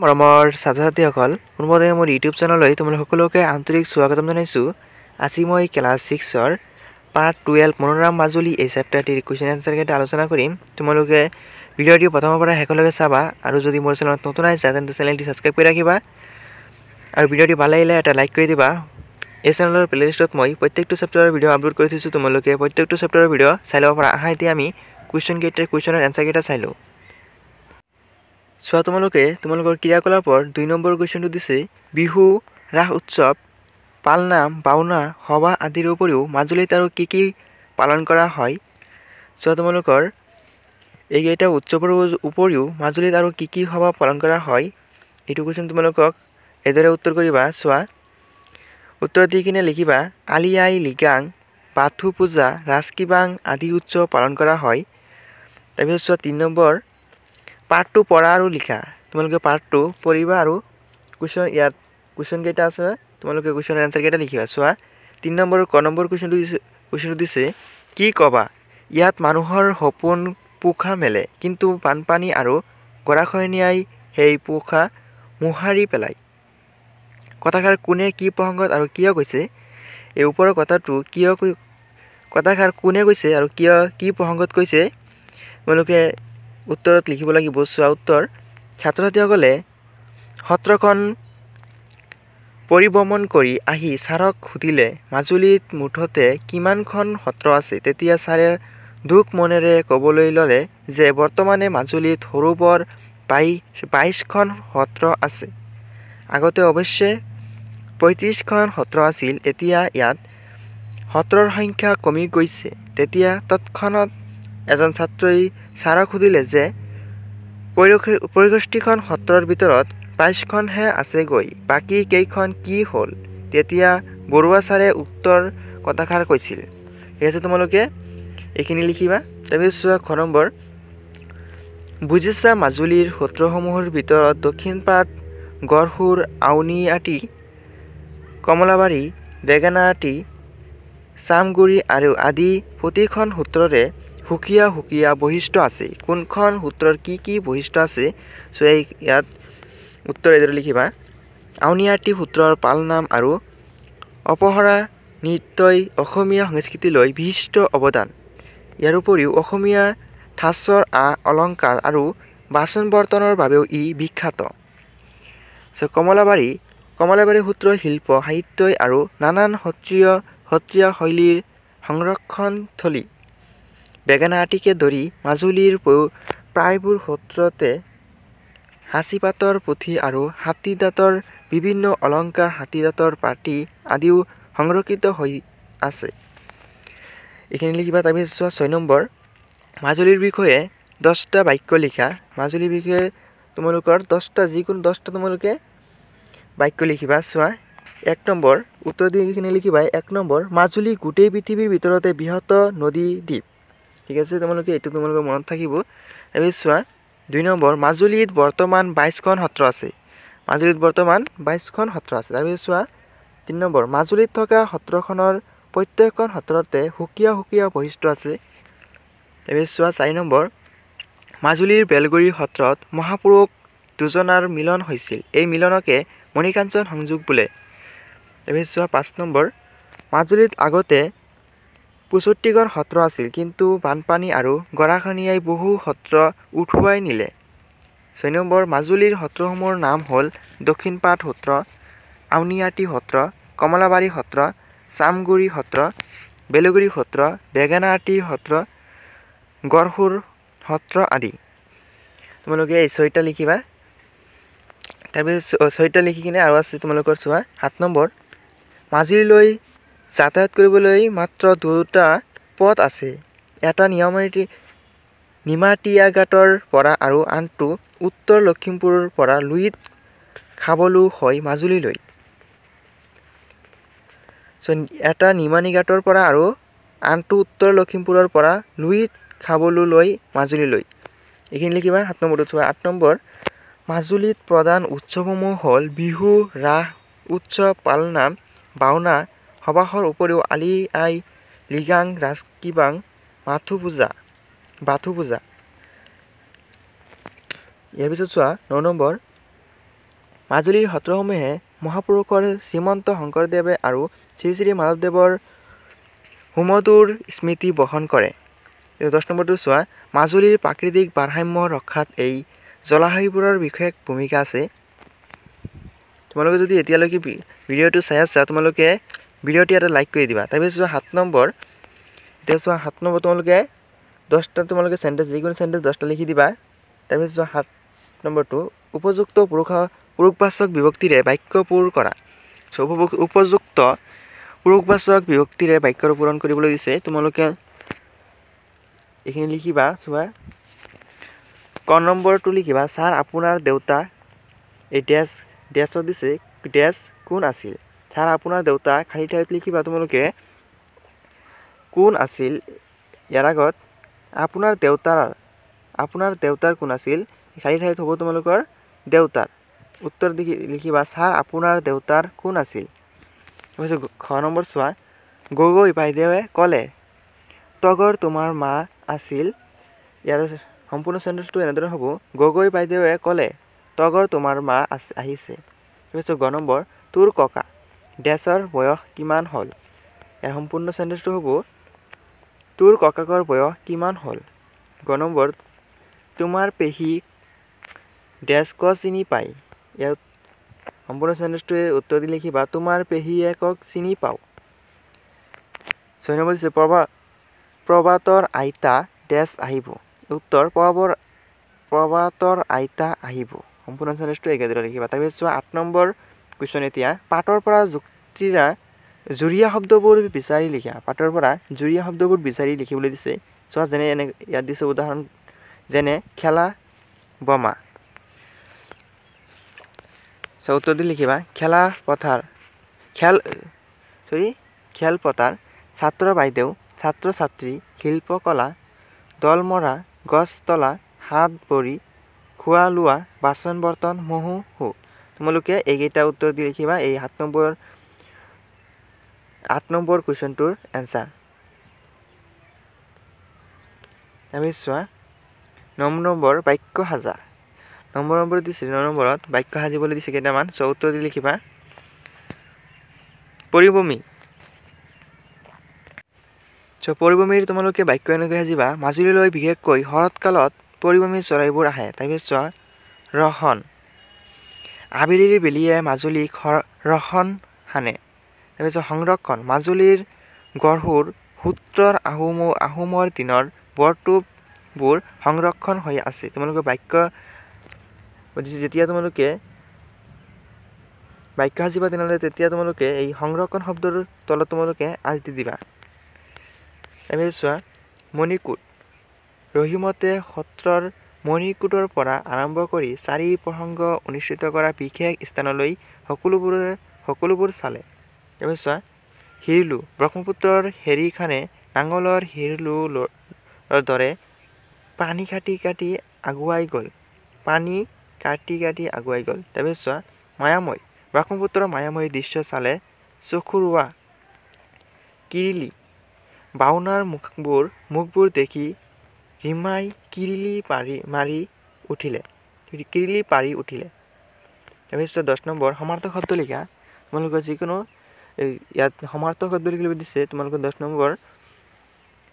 মৰমৰ ছাত্ৰ ছাত্ৰীসকল পোনপতে মোৰ ইউটিউব চেনেললৈ তোমালোক সকলোকে আন্তৰিক স্বাগতম জনাইছোঁ আজি মই ক্লাছ ছিক্সৰ পাৰ্ট টুৱেল্ভ মনোৰাম মাজুলী এই চেপ্টাৰটিৰ কুৱেশ্যন এনচাৰকেইটা আলোচনা কৰিম তোমালোকে ভিডিঅ'টি প্ৰথমৰ পৰা শেষলৈকে চাবা আৰু যদি মোৰ চেনেলত নতুন আহিছা তেন্তে চেনেলটি ছাবস্ক্ৰাইব কৰি ৰাখিবা আৰু ভিডিঅ'টি ভাল লাগিলে এটা লাইক কৰি দিবা এই চেনেলৰ প্লে'লিষ্টত মই প্ৰত্যেকটো চেপ্টাৰৰ ভিডিঅ' আপলোড কৰি থৈছোঁ তোমালোকে প্ৰত্যেকটো চেপ্টাৰৰ ভিডিঅ' চাই ল'ব পৰা আহা এতিয়া আমি কুৱেশ্যনকেইটাৰ কুৱেশ্যনৰ এনচাৰকেইটা চাই লওঁ চোৱা তোমালোকে তোমালোকৰ ক্ৰিয়াকলাপৰ দুই নম্বৰ কুৱেশ্যনটো দিছে বিহু ৰাস উৎসৱ পালনাম বাওনা সভা আদিৰ উপৰিও মাজুলীত আৰু কি কি পালন কৰা হয় চোৱা তোমালোকৰ এইকেইটা উৎসৱৰ উপৰিও মাজুলীত আৰু কি কি সভা পালন কৰা হয় এইটো কুৱেশ্যন তোমালোকক এইদৰে উত্তৰ কৰিবা চোৱা উত্তৰ দি কিনে লিখিবা আলি আই লিগাং বাথু পূজা ৰাজকিবাং আদি উৎসৱ পালন কৰা হয় তাৰপিছত চোৱা তিনি নম্বৰ পাৰ্টটো পঢ়া আৰু লিখা তোমালোকে পাৰ্টটো পঢ়িবা আৰু কুৱেশ্যন ইয়াত কুৱেশ্যনকেইটা আছে তোমালোকে কুৱেশ্যনৰ এনচাৰকেইটা লিখিবা চোৱা তিনি নম্বৰ ক নম্বৰ কুৱেশ্যনটো দিছে কুৱেশ্যনটো দিছে কি ক'বা ইয়াত মানুহৰ সপোন পোখা মেলে কিন্তু বানপানী আৰু গৰাখহনীয়াই সেই পোখা মোহাৰি পেলায় কথাষাৰ কোনে কি প্ৰসংগত আৰু কিয় কৈছে এই ওপৰৰ কথাটো কিয় কথাষাৰ কোনে কৈছে আৰু কিয় কি প্ৰসংগত কৈছে তোমালোকে উত্তৰত লিখিব লাগিব চোৱা উত্তৰ ছাত্ৰ ছাত্ৰীসকলে সত্ৰখন পৰিভ্ৰমণ কৰি আহি ছাৰক সুধিলে মাজুলীত মুঠতে কিমানখন সত্ৰ আছে তেতিয়া ছাৰে দুখ মনেৰে ক'বলৈ ল'লে যে বৰ্তমানে মাজুলীত সৰু বৰ বাই বাইছখন সত্ৰ আছে আগতে অৱশ্যে পঁয়ত্ৰিছখন সত্ৰ আছিল এতিয়া ইয়াত সত্ৰৰ সংখ্যা কমি গৈছে তেতিয়া তৎক্ষণাত এজন ছাত্ৰই সারা সুধিলে যে পঁয়ষষ্ঠিখন সত্ৰৰ ভিতৰত বাইছখনহে আছেগৈ বাকী কেইখন কি হ'ল তেতিয়া বৰুৱা ছাৰে উত্তৰ কথাষাৰ কৈছিল ঠিক আছে তোমালোকে এইখিনি লিখিবা তাৰপিছত চোৱা খ নম্বৰ বুজিছা মাজুলীৰ সত্ৰসমূহৰ ভিতৰত দক্ষিণপাট গড়সুৰ আউনীআটি কমলাবাৰী বেঙেনাআটি চামগুৰি আৰু আদি প্ৰতিখন সূত্ৰৰে সুকীয়া সুকীয়া বৈশিষ্ট্য আছে কোনখন সূত্ৰৰ কি কি বৈশিষ্ট্য আছে চুৱাই ইয়াত উত্তৰ এইদৰে লিখিবা আউনীআটি সূত্ৰৰ পালনাম আৰু অপহৰা নৃত্যই অসমীয়া সংস্কৃতিলৈ বিশিষ্ট অৱদান ইয়াৰ উপৰিও অসমীয়া ঠাচৰ আ অলংকাৰ আৰু বাচন বৰ্তনৰ বাবেও ই বিখ্যাত চ' কমলাবাৰী কমলাবাৰী সূত্ৰ শিল্প সাহিত্যই আৰু নানান সত্ৰীয় সত্ৰীয়া শৈলীৰ সংৰক্ষণ বেগেনাআটিকে ধৰি মাজুলীৰ প্ৰায়বোৰ সূত্ৰতে সাঁচিপাতৰ পুথি আৰু হাতীদাঁতৰ বিভিন্ন অলংকাৰ হাতীদাঁতৰ পাটি আদিও সংৰক্ষিত হৈ আছে এইখিনি লিখিবা তাৰপিছত ছয় নম্বৰ মাজুলীৰ বিষয়ে দহটা বাক্য লিখা মাজুলীৰ বিষয়ে তোমালোকৰ দহটা যিকোনো দহটা তোমালোকে বাক্য লিখিবা চোৱা এক নম্বৰ উত্তৰ দিশখিনি লিখিবাই এক নম্বৰ মাজুলী গোটেই পৃথিৱীৰ ভিতৰতে বৃহত নদী দ্বীপ ঠিক আছে তোমালোকে এইটো তোমালোকৰ মনত থাকিব এবি চোৱা দুই নম্বৰ মাজুলীত বৰ্তমান বাইছখন সত্ৰ আছে মাজুলীত বৰ্তমান বাইছখন সত্ৰ আছে তাৰপিছত চোৱা তিনি নম্বৰ মাজুলীত থকা সত্ৰখনৰ প্ৰত্যেকখন সত্ৰতে সুকীয়া সুকীয়া বৈশিষ্ট্য আছে তাৰপিছত চোৱা চাৰি নম্বৰ মাজুলীৰ বেলগুৰি সত্ৰত মহাপুৰুষ দুজনাৰ মিলন হৈছিল এই মিলনকে মণিকাঞ্চন সংযোগ বোলে তাৰপিছত চোৱা পাঁচ নম্বৰ মাজুলীত আগতে পঁয়ষষ্ঠিখন সত্ৰ আছিল কিন্তু বানপানী আৰু গৰাখহনীয়াই বহু সত্ৰ উঠুৱাই নিলে ছয় নম্বৰ মাজুলীৰ সত্ৰসমূহৰ নাম হ'ল দক্ষিণপাট সত্ৰ আউনীআটী সত্ৰ কমলাবাৰী সত্ৰ চামগুৰি সত্ৰ বেলুগুৰি সত্ৰ বেগেনাআটী সত্ৰ গড়সুৰ সত্ৰ আদি তোমালোকে এই ছয়টা লিখিবা তাৰপিছত ছয়টা লিখি কিনে আৰু আছে তোমালোকৰ চোৱা সাত নম্বৰ মাজুলীলৈ যাতায়াত কৰিবলৈ মাত্ৰ দুটা পথ আছে এটা নিয়মাটি নিমাতিয়াঘাটৰ পৰা আৰু আনটো উত্তৰ লখিমপুৰৰ পৰা লুইত খাবলৈ হয় মাজুলীলৈ চ' এটা ঘাটৰ পৰা আৰু আনটো উত্তৰ লখিমপুৰৰ পৰা লুইত খাবলৈ লৈ মাজুলীলৈ এইখিনি লিখিবা সাত নম্বৰটো থোৱা আঠ নম্বৰ মাজুলীত প্ৰধান উৎসৱসমূহ হ'ল বিহু ৰাস উৎসৱ পালনাম বাওনা সবাহৰ উপৰিও আলি আই লিগাং ৰাজ কিবাং মাথু পূজা বাথু পূজা ইয়াৰ পিছত চোৱা ন নম্বৰ মাজুলীৰ সত্ৰসমূহে মহাপুৰুষৰ শ্ৰীমন্ত শংকৰদেৱে আৰু শ্ৰী শ্ৰী মাধৱদেৱৰ সুমধুৰ স্মৃতি বহন কৰে দহ নম্বৰটো চোৱা মাজুলীৰ প্ৰাকৃতিক বাৰসাম্য ৰক্ষাত এই জলাশয়বোৰৰ বিশেষ ভূমিকা আছে তোমালোকে যদি এতিয়ালৈকে ভিডিঅ'টো চাই আছা তোমালোকে ভিডিঅ'টি এটা লাইক কৰি দিবা তাৰপিছত চোৱা সাত নম্বৰ এতিয়া চোৱা সাত নম্বৰ তোমালোকে দহটা তোমালোকে চেণ্টেঞ্চ যিকোনো চেণ্টেঞ্চ দহটা লিখি দিবা তাৰপিছত চোৱা সাত নম্বৰটো উপযুক্ত পুৰুষ পুৰুষবাচক বিভক্তিৰে বাক্য পূৰ কৰা উপযুক্ত পুৰুষবাচক বিভক্তিৰে বাক্যৰ পূৰণ কৰিবলৈ দিছে তোমালোকে এইখিনি লিখিবা চোৱা ক নম্বৰটো লিখিবা ছাৰ আপোনাৰ দেউতা এই ডেছ ডেছত দিছে ডেছ কোন আছিল ছাৰ আপোনাৰ দেউতা খালী ঠাইত লিখিবা তোমালোকে কোন আছিল ইয়াৰ আগত আপোনাৰ দেউতাৰ আপোনাৰ দেউতাৰ কোন আছিল খালী ঠাইত হ'ব তোমালোকৰ দেউতাৰ উত্তৰ লিখি লিখিবা ছাৰ আপোনাৰ দেউতাৰ কোন আছিল বুজিছোঁ খ নম্বৰ চোৱা গগৈ বাইদেৱে ক'লে তগৰ তোমাৰ মা আছিল ইয়াৰে সম্পূৰ্ণ চেণ্ডেলটো এনেদৰে হ'ব গগৈ বাইদেৱে ক'লে তগৰ তোমাৰ মা আছে আহিছে বুজিছোঁ গ নম্বৰ তোৰ ককা ডেছৰ বয়স কিমান হ'ল ইয়াৰ সম্পূৰ্ণ চেণ্টেঞ্চটো হ'ব তোৰ ককাকৰ বয়স কিমান হ'ল গ নম্বৰ তোমাৰ পেহী ডেছ ক চিনি পায় ইয়াত সম্পূৰ্ণ চেণ্টেঞ্চটোৱে উত্তৰ দি লিখিবা তোমাৰ পেহী একক চিনি পাওঁ ছয় বুলিছে প্ৰভা প্ৰভাতৰ আইতা ডেছ আহিব উত্তৰ প্ৰভাৱৰ প্ৰভাতৰ আইতা আহিব সম্পূৰ্ণ চেণ্টেঞ্চটো একেদৰে লিখিবা তাৰপিছত চোৱা আঠ নম্বৰ কুৱেশ্যন এতিয়া পাটৰ পৰা যুক্তিৰা জুৰিয়া শব্দবোৰ বিচাৰি লিখা পাটৰ পৰা জুৰিয়া শব্দবোৰ বিচাৰি লিখিবলৈ দিছে চোৱা যেনে এনে ইয়াত দিছে উদাহৰণ যেনে খেলা বমা চ' উত্তৰ দি লিখিবা খেলা পথাৰ খেল চৰি খেলপথাৰ ছাত্ৰ বাইদেউ ছাত্ৰ ছাত্ৰী শিল্পকলা দল মৰা গছ তলা হাত ভৰি খোৱা লোৱা বাচন বৰ্তন মহো হু তোমালোকে এইকেইটা উত্তৰ দি ৰাখিবা এই সাত নম্বৰ আঠ নম্বৰ কুৱেশ্যনটোৰ এনচাৰ আমি চোৱা ন নম্বৰ বাক্য সাজা নম্বৰ নম্বৰ দিছিল ন নম্বৰত বাক্য সাজিবলৈ দিছে কেইটামান চ' উত্তৰ দি লিখিবা পৰিভূমি চ' পৰিভূমিৰ তোমালোকে বাক্য এনেকৈ সাজিবা মাজুলীলৈ বিশেষকৈ শৰৎকালত পৰিভূমিৰ চৰাইবোৰ আহে তাৰপিছত চোৱা ৰহণ আবেলিৰ বেলিয়ে মাজুলী ৰহণ সানে তাৰপিছত সংৰক্ষণ মাজুলীৰ গঢ়ুৰ সূত্ৰৰ আহোম আহোমৰ দিনৰ বৰটোপবোৰ সংৰক্ষণ হৈ আছে তোমালোকে বাক্য যেতিয়া তোমালোকে বাক্য সাজিবা তেনেহ'লে তেতিয়া তোমালোকে এই সংৰক্ষণ শব্দৰ তলত তোমালোকে আজ দি দিবা তাৰপিছত চোৱা মণিকূট ৰহিমতে সত্ৰৰ মণিকুটৰ পৰা আৰম্ভ কৰি চাৰি প্ৰসংগ অনুষ্ঠিত কৰা বিশেষ স্থানলৈ সকলোবোৰে সকলোবোৰ চালে এইবাৰ চোৱা হিৰলু ব্ৰহ্মপুত্ৰৰ হেৰি খানে নাঙলৰ হিৰলু দৰে পানী কাটি কাটি আগুৱাই গ'ল পানী কাটি কাটি আগুৱাই গ'ল তাৰপিছত চোৱা মায়াময় ব্ৰহ্মপুত্ৰৰ মায়াময় দৃশ্য চালে চকুৰোৱা কিৰিলি বাওনাৰ মুখবোৰ মুখবোৰ দেখি ৰিমাই কিৰিলি পাৰি মাৰি উঠিলে কিৰিলি পাৰি উঠিলে তাৰপিছত দহ নম্বৰ সমাৰ্থ শব্দ লিখা তোমালোকৰ যিকোনো ইয়াত সমাৰ্থ শব্দ লিখিব দিছে তোমালোকৰ দহ নম্বৰ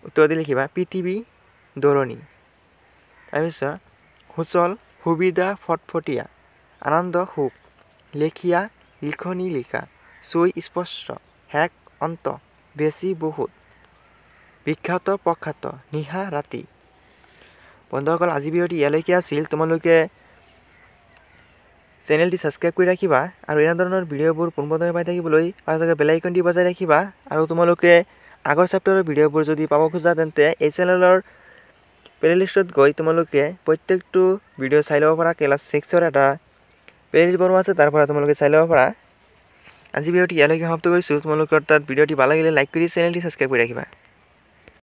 উত্তৰ দি লিখিবা পৃথিৱী দৰণি তাৰপিছত সুচল সুবিধা ফটফটীয়া আনন্দ সুখ লেখীয়া লিখনি লিখা চুই স্পষ্ট হেক অন্ত বেছি বহুত বিখ্যাত প্ৰখ্যাত নিশা ৰাতি বন্ধুসকল আজি ভিডিওটি ইয়ালৈকে আছিল তোমালোকে চেনেলটি ছাবস্ক্ৰাইব কৰি ৰাখিবা আৰু এনেধৰণৰ ভিডিঅ'বোৰ পোনপ্ৰথমে পাই থাকিবলৈ আৰু বেলেগ আইকনটি বজাই ৰাখিবা আৰু তোমালোকে আগৰ চেপ্টাৰৰ ভিডিঅ'বোৰ যদি পাব খোজা তেন্তে এই চেনেলৰ প্লে'লিষ্টত গৈ তোমালোকে প্ৰত্যেকটো ভিডিঅ' চাই ল'ব পাৰা ক্লাছ ছিক্সৰ এটা প্লে'লিষ্ট বনোৱা আছে তাৰ পৰা তোমালোকে চাই ল'ব পাৰা আজি ভিডিঅ'টি ইয়ালৈকে সমাপ্ত কৰিছোঁ তোমালোকৰ তাত ভিডিঅ'টি ভাল লাগিলে লাইক কৰি চেনেলটি ছাবস্ক্ৰাইব কৰি ৰাখিবা